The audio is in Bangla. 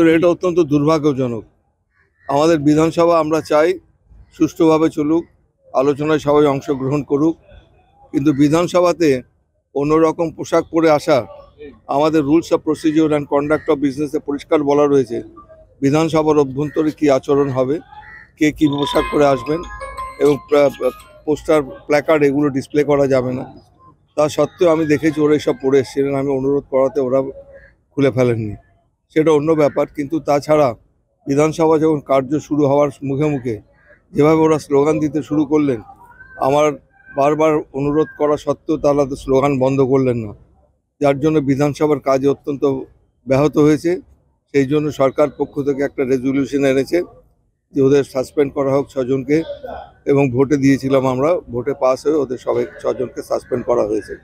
তো এটা অত্যন্ত দুর্ভাগ্যজনক আমাদের বিধানসভা আমরা চাই সুষ্ঠুভাবে চলুক আলোচনায় সবাই অংশগ্রহণ করুক কিন্তু বিধানসভাতে অন্যরকম পোশাক পরে আসা আমাদের rules of procedure and conduct of বিজনেসে পরিষ্কার বলা রয়েছে বিধানসভার অভ্যন্তরে কি আচরণ হবে কে কী পোশাক করে আসবেন এবং পোস্টার প্ল্যাকার্ড এগুলো ডিসপ্লে করা যাবে না তা সত্ত্বেও আমি দেখেছি ওরা এসব পড়ে এসেছিলেন আমি অনুরোধ করাতে ওরা খুলে ফেলেননি সেটা অন্য ব্যাপার কিন্তু তাছাড়া বিধানসভা যখন কার্য শুরু হওয়ার মুখে মুখে যেভাবে ওরা স্লোগান দিতে শুরু করলেন আমার বারবার অনুরোধ করা সত্ত্বেও তারা তো স্লোগান বন্ধ করলেন না যার জন্য বিধানসভার কাজ অত্যন্ত ব্যাহত হয়েছে সেই জন্য সরকার পক্ষ থেকে একটা রেজলিউশন এনেছে যে ওদের সাসপেন্ড করা হোক ছজনকে এবং ভোটে দিয়েছিলাম আমরা ভোটে পাস হয়ে ওদের সবাই ছজনকে সাসপেন্ড করা হয়েছে